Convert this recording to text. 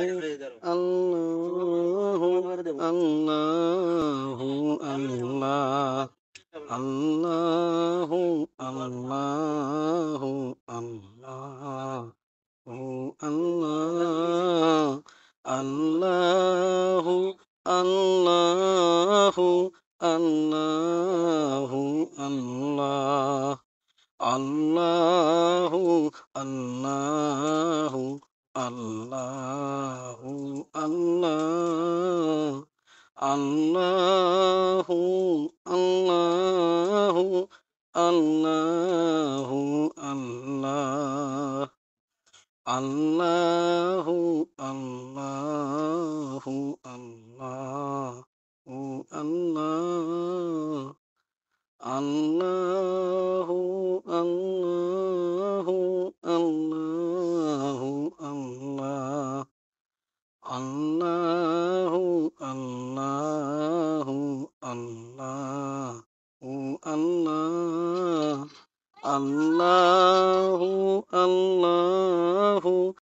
আল্লাহ আল্লাহ আল্লাহ আল্লাহ আল্লাহ আল্লাহ আল্লাহ আল্লাহ আল্লাহ আল্লাহ আল্লাহ আল্লাহ আল্লাহ আল্লাহ আল্লাহ আল্লাহ আল্লাহ আল্লাহ আল্লাহ আল্লাহ ও আল্লাহ আল্লাহ আল্লাহ আল্লাহ আল্লাহ